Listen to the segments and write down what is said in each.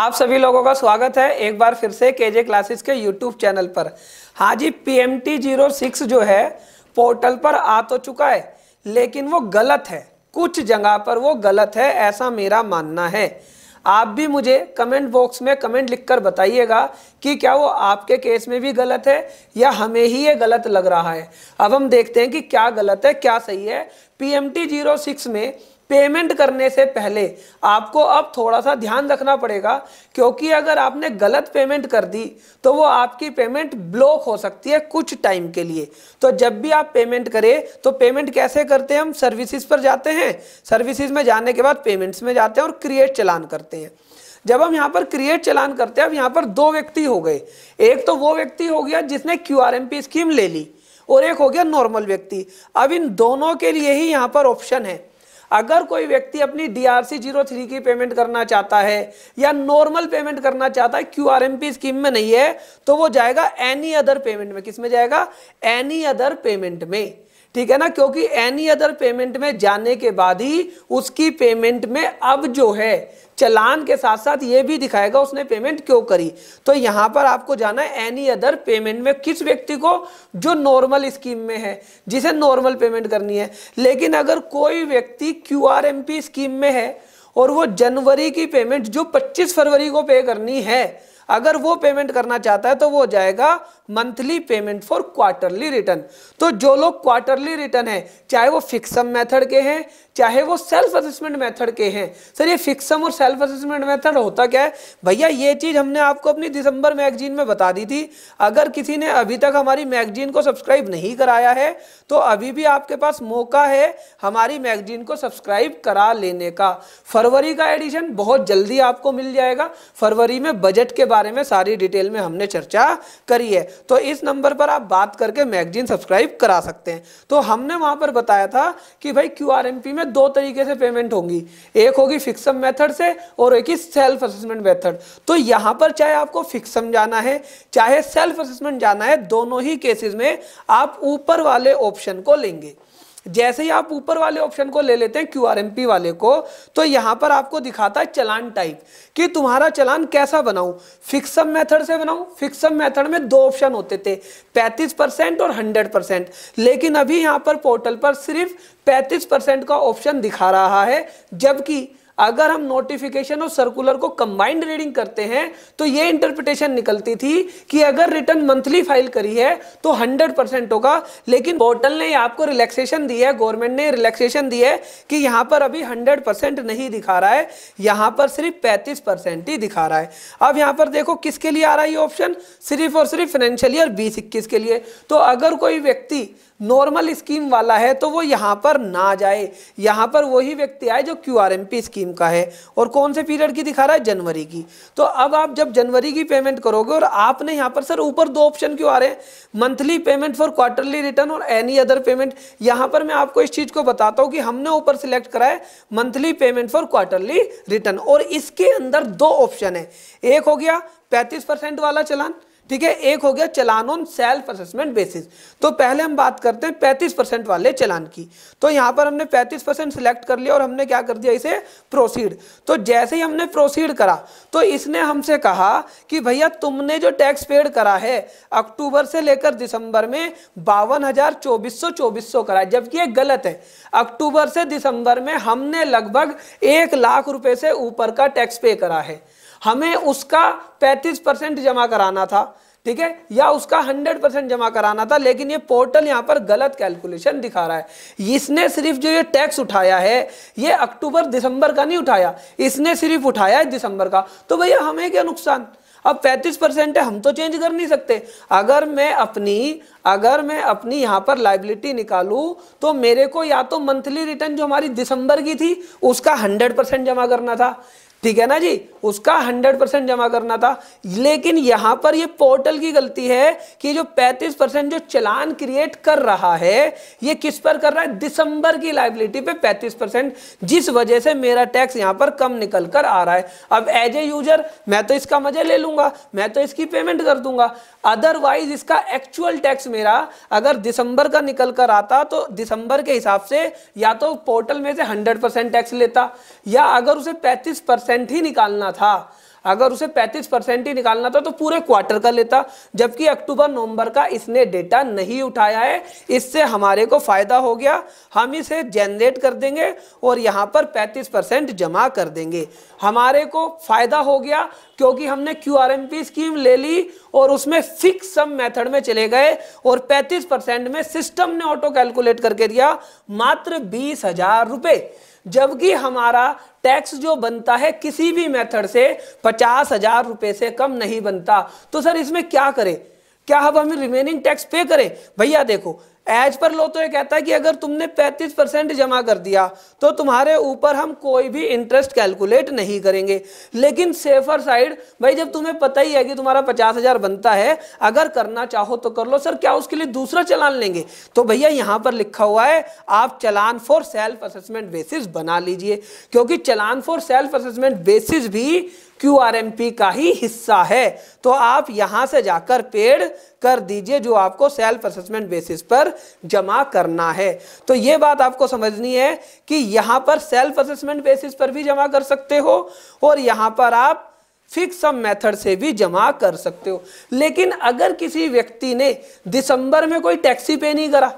आप सभी लोगों का स्वागत है एक बार फिर से के जे क्लासेस के यूट्यूब चैनल पर हाँ जी P M T zero six जो है पोर्टल पर आ तो चुका है लेकिन वो गलत है कुछ जगह पर वो गलत है ऐसा मेरा मानना है आप भी मुझे कमेंट बॉक्स में कमेंट लिखकर बताइएगा कि क्या वो आपके केस में भी गलत है या हमें ही ये गलत लग रहा है अब हम देखते हैं कि क्या गलत है क्या सही है टी जीरो सिक्स में पेमेंट करने से पहले आपको अब थोड़ा सा ध्यान रखना पड़ेगा क्योंकि अगर आपने गलत पेमेंट कर दी तो वो आपकी पेमेंट ब्लॉक हो सकती है कुछ टाइम के लिए तो जब भी आप पेमेंट करें तो पेमेंट कैसे करते हैं हम सर्विसेज पर जाते हैं सर्विसेज में जाने के बाद पेमेंट्स में जाते हैं और क्रिएट चलान करते हैं जब हम यहाँ पर क्रिएट चलान करते हैं अब यहाँ पर दो व्यक्ति हो गए एक तो वो व्यक्ति हो गया जिसने क्यू स्कीम ले ली और एक हो गया नॉर्मल व्यक्ति अब इन दोनों के लिए ही यहाँ पर ऑप्शन है अगर कोई व्यक्ति अपनी D R C zero three की पेमेंट करना चाहता है या नॉर्मल पेमेंट करना चाहता है Q R M P scheme में नहीं है तो वो जाएगा एनी अदर पेमेंट में किस में जाएगा एनी अदर पेमेंट में ठीक है ना क्योंकि एनी अदर पेमेंट में जाने के बाद ही उसकी पेमेंट में अब जो है चलान के साथ साथ ये भी दिखाएगा उसने पेमेंट क्यों करी तो यहां पर आपको जाना है एनी अदर पेमेंट में किस व्यक्ति को जो नॉर्मल स्कीम में है जिसे नॉर्मल पेमेंट करनी है लेकिन अगर कोई व्यक्ति क्यू स्कीम में है और वो जनवरी की पेमेंट जो 25 फरवरी को पे करनी है अगर वो पेमेंट करना चाहता है तो वो जाएगा monthly payment for quarterly return तो जो लोग क्वार्टरली रिटर्न है चाहे वो फिक्सम मेथड के हैं चाहे वो सेल्फ असेसमेंट मेथड के हैं सर ये फिक्सम और सेल्फ असेसमेंट मेथड होता क्या है भैया ये चीज़ हमने आपको अपनी दिसंबर मैगजीन में बता दी थी अगर किसी ने अभी तक हमारी मैगजीन को सब्सक्राइब नहीं कराया है तो अभी भी आपके पास मौका है हमारी मैगजीन को सब्सक्राइब करा लेने का फरवरी का एडिशन बहुत जल्दी आपको मिल जाएगा फरवरी में बजट के बाद बारे में सारी डिटेल में हमने चर्चा करी है तो इस नंबर पर आप बात करके मैगजीन सब्सक्राइब करा सकते हैं तो हमने वहां पर बताया था कि भाई क्यू में दो तरीके से पेमेंट होंगी एक होगी फिक्सम मेथड से और एक ही सेल्फ असेसमेंट मेथड तो यहां पर चाहे आपको फिक्सम जाना है चाहे सेल्फ असेसमेंट जाना है दोनों ही केसेस में आप ऊपर वाले ऑप्शन को लेंगे जैसे ही आप ऊपर वाले ऑप्शन को ले लेते हैं क्यू वाले को तो यहां पर आपको दिखाता है चलान टाइप कि तुम्हारा चलान कैसा बनाऊं फिक्सम मेथड से बनाऊं फिक्सम मेथड में दो ऑप्शन होते थे 35 परसेंट और 100 परसेंट लेकिन अभी यहां पर पोर्टल पर सिर्फ 35 परसेंट का ऑप्शन दिखा रहा है जबकि अगर हम नोटिफिकेशन और सर्कुलर को कंबाइंड रीडिंग करते हैं तो ये इंटरप्रिटेशन निकलती थी कि अगर रिटर्न मंथली फाइल करी है तो हंड्रेड परसेंट होगा लेकिन पोर्टल ने आपको रिलैक्सेशन दी है गवर्नमेंट ने रिलैक्सेशन दी है कि यहां पर अभी हंड्रेड परसेंट नहीं दिखा रहा है यहां पर सिर्फ पैंतीस परसेंट ही दिखा रहा है अब यहां पर देखो किसके लिए आ रहा है ऑप्शन सिर्फ और सिर्फ फाइनेंशियल ईयर बीस इक्कीस के लिए तो अगर कोई व्यक्ति नॉर्मल स्कीम वाला है तो वो यहाँ पर ना जाए यहाँ पर वही व्यक्ति आए जो क्यू स्कीम का है और कौन से पीरियड की दिखा रहा है जनवरी की तो अब आप जब जनवरी की पेमेंट करोगे और आपने यहाँ पर सर ऊपर दो ऑप्शन क्यों आ रहे हैं monthly payment for quarterly return और एनी अदर पेमेंट यहाँ पर मैं आपको इस चीज़ को बताता हूँ कि हमने ऊपर सिलेक्ट करा है monthly payment for quarterly return और इसके अंदर दो ऑप्शन है एक हो गया पैंतीस परसेंट वाला चलान ठीक है एक हो गया challan on self assessment basis तो पहले हम बात करते हैं पैंतीस परसेंट वाले चलान की तो यहाँ पर हमने पैंतीस परसेंट सिलेक्ट कर लिया और हमने क्या कर दिया इसे प्रोसीड तो जैसे ही हमने प्रोसीड करा तो इसने हमसे कहा कि भैया तुमने जो टैक्स पेड करा है अक्टूबर से लेकर दिसंबर में बावन हजार चौबीस सौ चौबीस सौ करा जबकि ये गलत है अक्टूबर से दिसंबर में हमने लगभग एक लाख रुपए से ऊपर का टैक्स पे करा है हमें उसका 35 परसेंट जमा कराना था ठीक है या उसका 100 परसेंट जमा कराना था लेकिन ये पोर्टल यहाँ पर गलत कैलकुलेशन दिखा रहा है इसने सिर्फ जो ये टैक्स उठाया है ये अक्टूबर दिसंबर का नहीं उठाया इसने सिर्फ उठाया है दिसंबर का तो भैया हमें क्या नुकसान अब 35 परसेंट है हम तो चेंज कर नहीं सकते अगर मैं अपनी अगर मैं अपनी यहाँ पर लाइबिलिटी निकालू तो मेरे को या तो मंथली रिटर्न जो हमारी दिसंबर की थी उसका 100 परसेंट जमा करना था ठीक है ना जी उसका 100 परसेंट जमा करना था लेकिन यहां पर ये पोर्टल की गलती है कि जो 35 परसेंट जो चलान क्रिएट कर रहा है ये किस पर कर रहा है दिसंबर की लाइबिलिटी पे 35 परसेंट जिस वजह से मेरा टैक्स यहां पर कम निकल कर आ रहा है अब एज ए यूजर मैं तो इसका मजा ले लूंगा मैं तो इसकी पेमेंट कर दूंगा अदरवाइज इसका एक्चुअल टैक्स मेरा अगर दिसंबर का निकल कर आता तो दिसंबर के हिसाब से या तो पोर्टल में से हंड्रेड टैक्स लेता या अगर उसे पैंतीस परसेंट ही निकालना था अगर उसे 35 परसेंट ही निकालना था तो पूरे क्वार्टर का लेता जबकि अक्टूबर नवंबर का इसने डेटा नहीं उठाया है इससे हमारे को फायदा हो गया हम इसे जनरेट कर देंगे और यहाँ पर 35 परसेंट जमा कर देंगे हमारे को फ़ायदा हो गया क्योंकि हमने क्यू आर पी स्कीम ले ली और उसमें फिक्स सम मेथड में चले गए और 35 परसेंट में सिस्टम ने ऑटो कैलकुलेट करके दिया मात्र बीस हजार रुपये जबकि हमारा टैक्स जो बनता है किसी भी मेथड से पचास हजार रुपये से कम नहीं बनता तो सर इसमें क्या करें क्या हम हम रिमेनिंग टैक्स पे करें भैया देखो एज पर लो तो ये कहता है कि अगर तुमने 35 परसेंट जमा कर दिया तो तुम्हारे ऊपर हम कोई भी इंटरेस्ट कैलकुलेट नहीं करेंगे लेकिन सेफर साइड भाई जब तुम्हें पता ही है कि तुम्हारा पचास हजार बनता है अगर करना चाहो तो कर लो सर क्या उसके लिए दूसरा चलान लेंगे तो भैया यहाँ पर लिखा हुआ है आप challan for self assessment basis बना लीजिए क्योंकि challan for self assessment basis भी क्यू आर एम पी का ही हिस्सा है तो आप यहां से जाकर पेड कर दीजिए जो आपको सेल्फ असेसमेंट बेसिस पर जमा करना है तो ये बात आपको समझनी है कि यहां पर सेल्फ असेसमेंट बेसिस पर भी जमा कर सकते हो और यहां पर आप फिक्स सम मेथड से भी जमा कर सकते हो लेकिन अगर किसी व्यक्ति ने दिसंबर में कोई टैक्सी पे नहीं करा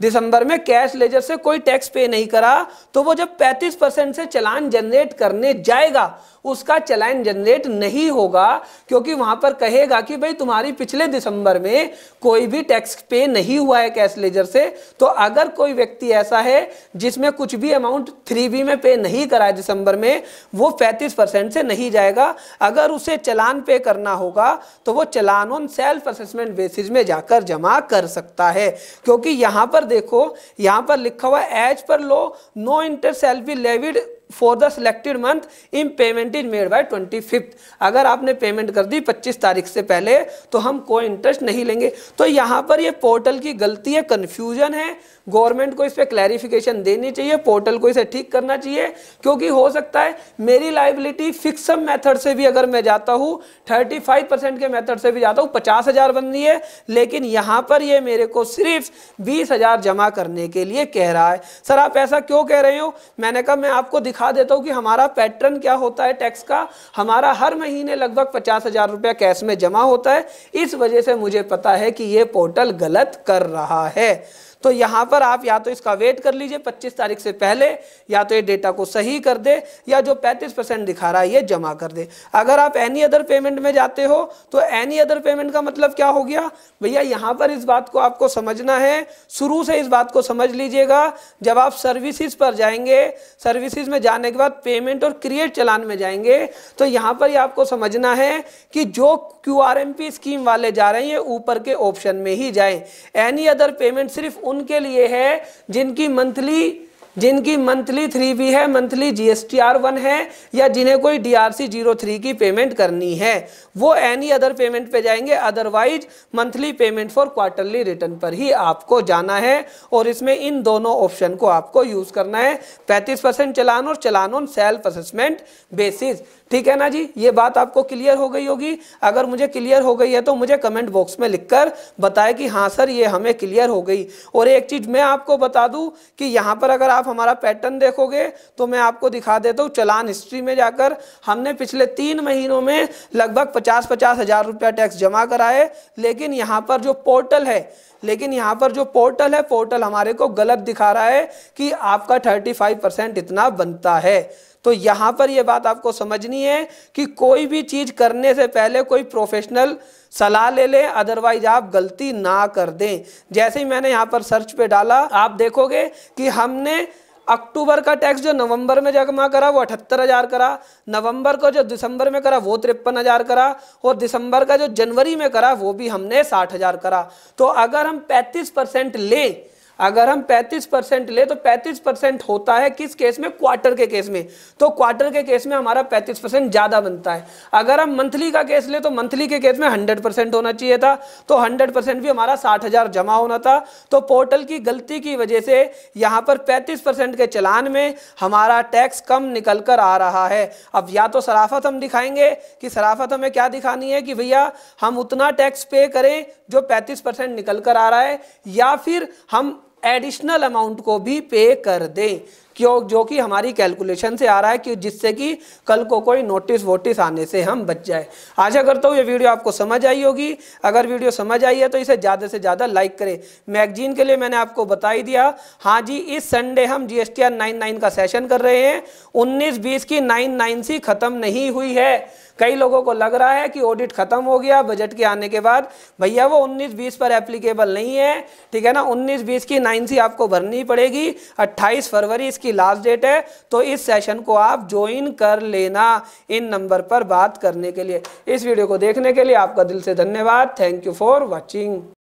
दिसंबर में कैश लेजर से कोई टैक्स पे नहीं करा तो वो जब 35 परसेंट से चलान जनरेट करने जाएगा उसका चलान जनरेट नहीं होगा क्योंकि वहां पर कहेगा कि भाई तुम्हारी पिछले दिसंबर में कोई भी टैक्स पे नहीं हुआ है कैश लेजर से तो अगर कोई व्यक्ति ऐसा है जिसमें कुछ भी अमाउंट थ्री बी में पे नहीं करा है दिसंबर में वो पैंतीस परसेंट से नहीं जाएगा अगर उसे चलान पे करना होगा तो वो challan on self assessment basis में जाकर जमा कर सकता है क्योंकि यहां पर देखो यहां पर लिखा हुआ as per law no inter selfie levied for the selected month in payment is made by twenty fifth अगर आपने पेमेंट कर दी पच्चीस तारीख से पहले तो हम कोई इंटरेस्ट नहीं लेंगे तो यहाँ पर ये पोर्टल की गलती है कन्फ्यूजन है गवर्नमेंट को इस पर क्लैरिफिकेशन देनी चाहिए पोर्टल को इसे ठीक करना चाहिए क्योंकि हो सकता है मेरी लाइबिलिटी फिक्सम मेथड से भी अगर मैं जाता हूँ थर्टी फाइव परसेंट के मेथड से भी जाता हूँ पचास हज़ार बन रही है लेकिन यहाँ पर ये मेरे को सिर्फ बीस हज़ार जमा करने के लिए कह रहा है सर आप ऐसा क्यों कह रहे हो मैंने कहा मैं आपको दिखा देता हूँ कि हमारा पैटर्न क्या होता है टैक्स का हमारा हर महीने लगभग पचास हज़ार रुपया कैश में जमा होता है इस वजह से मुझे पता है कि ये पोर्टल गलत कर रहा है तो यहाँ पर आप या तो इसका वेट कर लीजिए 25 तारीख से पहले या तो ये डेटा को सही कर दे या जो 35 परसेंट दिखा रहा है ये जमा कर दे अगर आप एनी अदर पेमेंट में जाते हो तो एनी अदर पेमेंट का मतलब क्या हो गया भैया यहाँ पर इस बात को आपको समझना है शुरू से इस बात को समझ लीजिएगा जब आप सर्विसेज पर जाएंगे सर्विसेज में जाने के बाद पेमेंट और क्रिएट चलान में जाएंगे तो यहाँ पर ही आपको समझना है कि जो क्यू स्कीम वाले जा रहे हैं ऊपर के ऑप्शन में ही जाए एनी अदर पेमेंट सिर्फ उनके लिए है जिनकी मंथली जिनकी मंथली थ्री बी है monthly G S T R one है या जिन्हें कोई D R C zero three की पेमेंट करनी है वो एनी अदर पेमेंट पे जाएंगे otherwise monthly payment for quarterly return पर ही आपको जाना है और इसमें इन दोनों ऑप्शन को आपको यूज़ करना है पैंतीस परसेंट चलान और challan on self assessment basis ठीक है ना जी ये बात आपको क्लियर हो गई होगी अगर मुझे क्लियर हो गई है तो मुझे कमेंट बॉक्स में लिखकर बताएं कि हाँ सर ये हमें क्लियर हो गई और एक चीज़ मैं आपको बता दूं कि यहाँ पर अगर आप हमारा पैटर्न देखोगे तो मैं आपको दिखा देता हूँ चलान हिस्ट्री में जाकर हमने पिछले तीन महीनों में लगभग पचास पचास हज़ार रुपया टैक्स जमा कराए लेकिन यहाँ पर जो पोर्टल है लेकिन यहाँ पर जो पोर्टल है पोर्टल हमारे को गलत दिखा रहा है कि आपका 35 परसेंट इतना बनता है तो यहाँ पर यह बात आपको समझनी है कि कोई भी चीज़ करने से पहले कोई प्रोफेशनल सलाह ले लें अदरवाइज आप गलती ना कर दें जैसे ही मैंने यहाँ पर सर्च पे डाला आप देखोगे कि हमने अक्टूबर का टैक्स जो नवंबर में जमा करा वो अठहत्तर हजार करा नवंबर को जो दिसंबर में करा वो तिरपन हजार करा और दिसंबर का जो जनवरी में करा वो भी हमने साठ हजार करा तो अगर हम पैंतीस परसेंट लें अगर हम 35 परसेंट ले तो 35 परसेंट होता है किस केस में क्वार्टर के केस में तो क्वार्टर के केस में हमारा 35 परसेंट ज़्यादा बनता है अगर हम मंथली का केस ले तो मंथली के केस में 100 परसेंट होना चाहिए था तो 100 परसेंट भी हमारा 60,000 जमा होना था तो पोर्टल की गलती की वजह से यहाँ पर 35 परसेंट के चलान में हमारा टैक्स कम निकल कर आ रहा है अब या तो सराफत हम दिखाएंगे कि सराफत हमें क्या दिखानी है कि भैया हम उतना टैक्स पे करें जो पैंतीस परसेंट निकल कर आ रहा है या फिर हम एडिशनल अमाउंट को भी पे कर दें क्यों जो कि हमारी कैलकुलेशन से आ रहा है कि जिससे कि कल को कोई नोटिस वोटिस आने से हम बच जाए आशा करता हूँ ये वीडियो आपको समझ आई होगी अगर वीडियो समझ आई है तो इसे ज़्यादा से ज़्यादा लाइक करें मैगजीन के लिए मैंने आपको बता ही दिया हाँ जी इस संडे हम जी एस का सेशन कर रहे हैं उन्नीस बीस की नाइन नाइन सी खत्म नहीं हुई है कई लोगों को लग रहा है कि ऑडिट खत्म हो गया बजट के आने के बाद भैया वो 19-20 पर एप्लीकेबल नहीं है ठीक है ना 19-20 की नाइन सी आपको भरनी पड़ेगी 28 फरवरी इसकी लास्ट डेट है तो इस सेशन को आप ज्वाइन कर लेना इन नंबर पर बात करने के लिए इस वीडियो को देखने के लिए आपका दिल से धन्यवाद थैंक यू फॉर वॉचिंग